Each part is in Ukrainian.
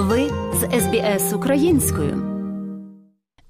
Ви з СБС Українською.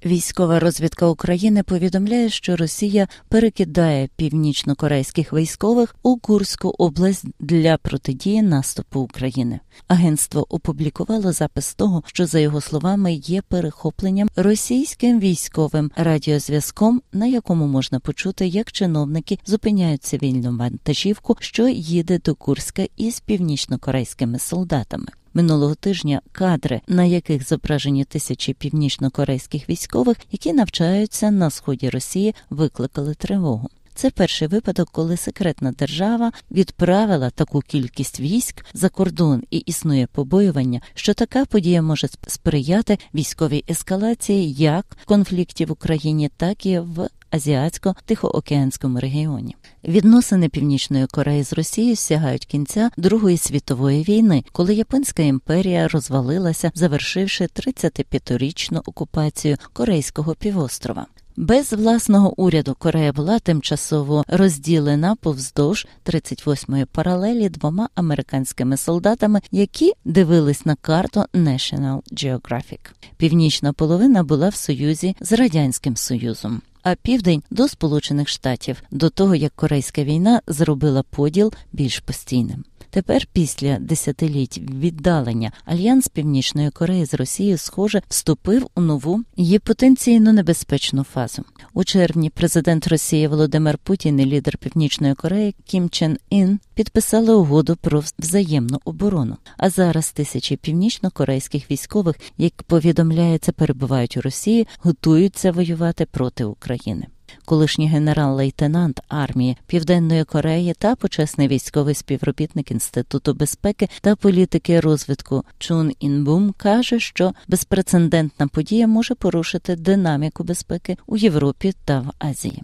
Військова розвідка України повідомляє, що Росія перекидає північно-корейських військових у Курську область для протидії наступу України. Агентство опублікувало запис того, що за його словами є перехопленням російським військовим радіозв'язком, на якому можна почути, як чиновники зупиняють цивільну вантажівку, що їде до Курська із північнокорейськими солдатами минулого тижня кадри, на яких зображені тисячі північнокорейських військових, які навчаються на сході Росії, викликали тривогу. Це перший випадок, коли секретна держава відправила таку кількість військ за кордон, і існує побоювання, що така подія може сприяти військовій ескалації як конфліктів в Україні, так і в азіатсько-тихоокеанському регіоні. Відносини Північної Кореї з Росією сягають кінця Другої світової війни, коли Японська імперія розвалилася, завершивши 35-річну окупацію Корейського півострова. Без власного уряду Корея була тимчасово розділена повздовж 38-ї паралелі двома американськими солдатами, які дивились на карту National Geographic. Північна половина була в союзі з радянським союзом а південь до Сполучених Штатів до того, як Корейська війна зробила поділ більш постійним. Тепер, після десятиліть віддалення, альянс Північної Кореї з Росією, схоже, вступив у нову є потенційно небезпечну фазу. У червні президент Росії Володимир Путін і лідер Північної Кореї Кім Чен Ін підписали угоду про взаємну оборону. А зараз тисячі північно-корейських військових, як повідомляється, перебувають у Росії, готуються воювати проти України колишній генерал-лейтенант армії Південної Кореї та почесний військовий співробітник інституту безпеки та політики розвитку Чун Інбум каже, що безпрецедентна подія може порушити динаміку безпеки у Європі та в Азії.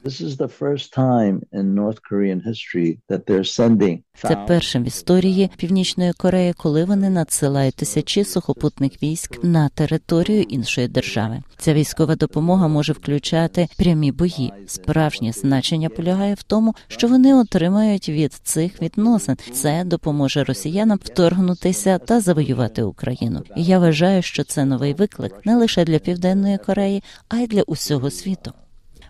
Це першим в історії Північної Кореї, коли вони надсилають тисячі сухопутних військ на територію іншої держави. Ця військова допомога може включати прямі бої. Справжнє значення полягає в тому, що вони отримають від цих відносин. Це допоможе росіянам вторгнутися та завоювати Україну. І Я вважаю, що це новий виклик не лише для південної Кореї, а й для усього світу.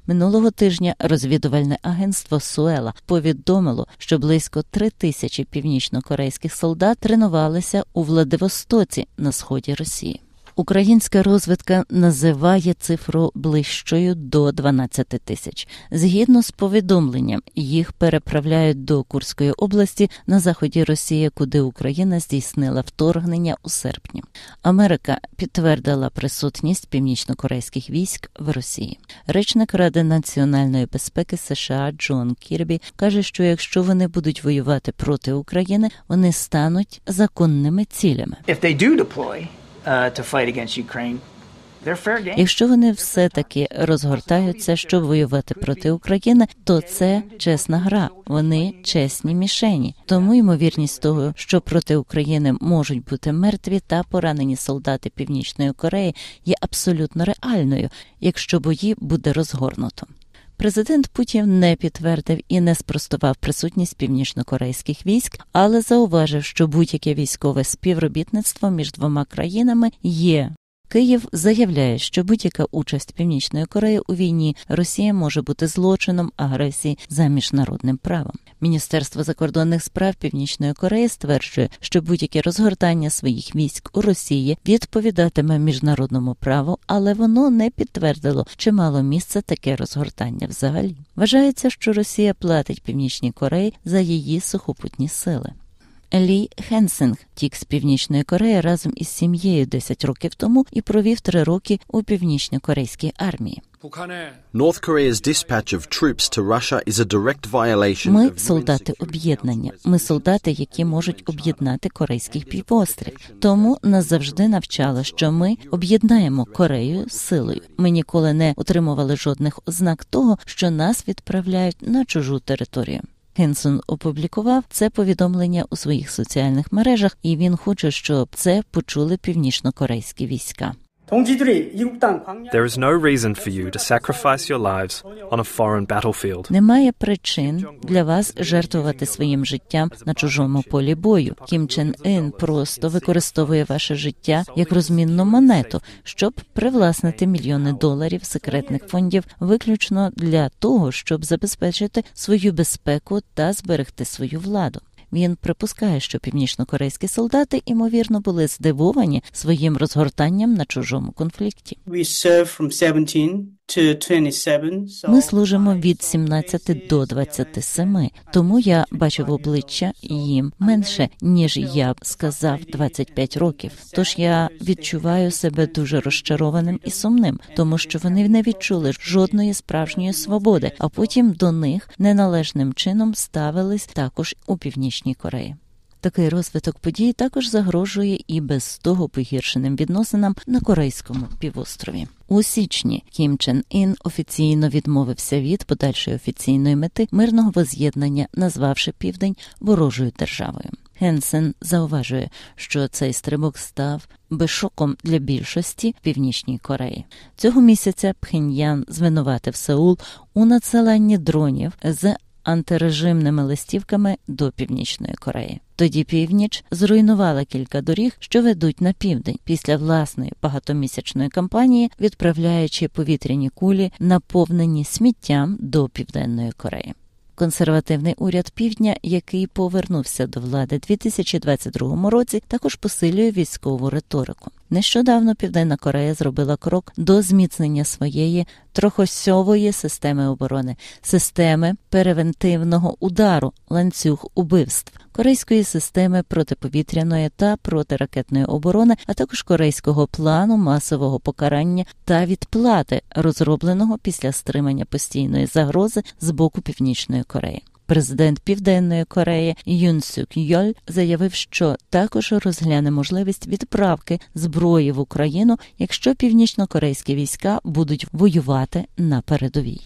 Минулого тижня розвідувальне агентство Суела повідомило, що близько три тисячі північнокорейських солдат тренувалися у Владивостоці на сході Росії. Українська розвідка називає цифру ближчою до 12 тисяч. Згідно з повідомленням, їх переправляють до Курської області на заході Росії, куди Україна здійснила вторгнення у серпні. Америка підтвердила присутність північнокорейських військ в Росії. Речник Ради національної безпеки США Джон Кірбі каже, що якщо вони будуть воювати проти України, вони стануть законними цілями. If they do deploy, Е, якщо вони все таки розгортаються, щоб воювати проти України, то це чесна гра. Вони чесні мішені. Тому ймовірність того, що проти України можуть бути мертві та поранені солдати Північної Кореї, є абсолютно реальною, якщо бої буде розгорнуто. Президент Путін не підтвердив і не спростував присутність північнокорейських військ, але зауважив, що будь-яке військове співробітництво між двома країнами є Київ заявляє, що будь-яка участь Північної Кореї у війні Росія може бути злочином агресії за міжнародним правом. Міністерство закордонних справ Північної Кореї стверджує, що будь-яке розгортання своїх військ у Росії відповідатиме міжнародному праву, але воно не підтвердило, чи мало місце таке розгортання взагалі. Вважається, що Росія платить Північній Кореї за її сухопутні сили. Лі Хенсинг тік з північної Кореї разом із сім'єю 10 років тому і провів три роки у північно-корейській армії. North Korea's dispatch of troops to Russia is a direct violation Ми солдати об'єднання. Ми солдати, які можуть об'єднати корейських півострів. Тому нас завжди навчали, що ми об'єднаємо Корею силою. Ми ніколи не отримували жодних ознак того, що нас відправляють на чужу територію. Хенсон опублікував це повідомлення у своїх соціальних мережах, і він хоче, щоб це почули північнокорейські війська. There is no reason for you to sacrifice your lives on a foreign battlefield. Немає причин для вас жертвувати своїм життям на чужому полі бою. Кім Чен Ін просто використовує ваше життя як розмінну монету, щоб привласнити мільйони доларів секретних фондів, виключно для того, щоб забезпечити свою безпеку та зберегти свою владу. Він припускає, що північнокорейські солдати імовірно були здивовані своїм розгортанням на чужому конфлікті. We serve from 17 ми служимо від 17 до 27, тому я бачив обличчя їм менше ніж я б сказав 25 років. Тож я відчуваю себе дуже розчарованим і сумним, тому що вони не відчули жодної справжньої свободи, а потім до них неналежним чином ставились також у північній Кореї. Такий розвиток подій також загрожує і без того погіршеним відносинам на корейському півострові. У січні Кім Чен Ін офіційно відмовився від подальшої офіційної мети мирного воз'єднання, назвавши південь ворожою державою. Генсен зауважує, що цей стрибок став би шоком для більшості північній Кореї. Цього місяця Пхеньян звинуватив Сеул у надсиланні дронів з антирежимними листівками до Північної Кореї. Тоді північ зруйнувала кілька доріг, що ведуть на південь після власної багатомісячної кампанії, відправляючи повітряні кулі, наповнені сміттям до південної Кореї. Консервативний уряд півдня, який повернувся до влади 2022 році, також посилює військову риторику. Нещодавно Південна Корея зробила крок до зміцнення своєї трохосьової системи оборони, системи превентивного удару, ланцюг убивств, корейської системи протиповітряної та протиракетної оборони, а також корейського плану масового покарання та відплати, розробленого після стримання постійної загрози з боку Північної Кореї. Президент Південної Кореї Юн Сюк Йоль заявив, що також розгляне можливість відправки зброї в Україну, якщо північнокорейські війська будуть воювати на передовій.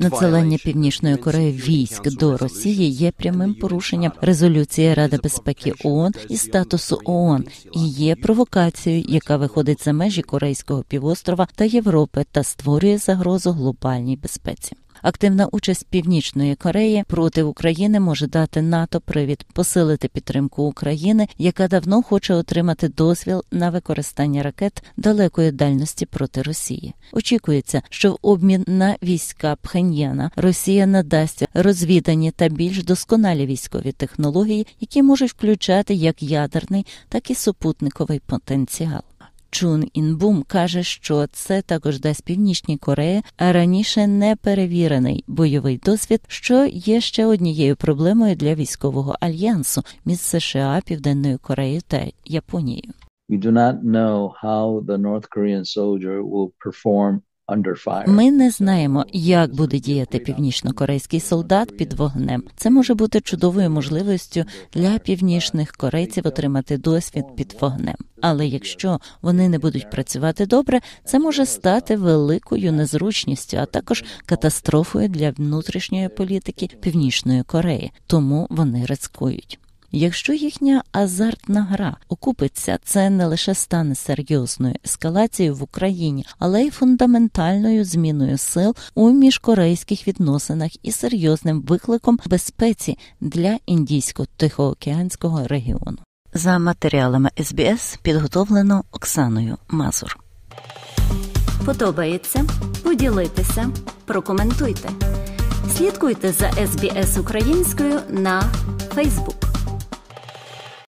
Надсилання північної Кореї військ до Росії є прямим порушенням резолюції Ради безпеки ООН і статусу ООН і є провокацією, яка виходить за межі Корейського півострова та Європи та створює загрозу глобальній безпеці. Активна участь Північної Кореї проти України може дати НАТО привід посилити підтримку України, яка давно хоче отримати дозвіл на використання ракет далекої дальності проти Росії. Очікується, що в обмін на війська Пхеньяна Росія надасть розвідані та більш досконалі військові технології, які можуть включати як ядерний, так і супутниковий потенціал. Чун Інбум каже, що це також дасть північній Кореї раніше не перевірений бойовий досвід, що є ще однією проблемою для військового альянсу між США, Південною Кореєю та Японією. We do not know how the North Korean soldier will perform ми не знаємо, як буде діяти північнокорейський солдат під вогнем. Це може бути чудовою можливістю для північних корейців отримати досвід під вогнем. Але якщо вони не будуть працювати добре, це може стати великою незручністю, а також катастрофою для внутрішньої політики Північної Кореї. Тому вони рискують. Якщо їхня азартна гра окупиться, це не лише стане серйозною ескалацією в Україні, але й фундаментальною зміною сил у міжкорейських відносинах і серйозним викликом безпеці для індійсько-тихоокеанського регіону. За матеріалами СБС підготовлено Оксаною Мазур. Подобається поділитися, прокоментуйте. Слідкуйте за СБС українською на Фейсбук.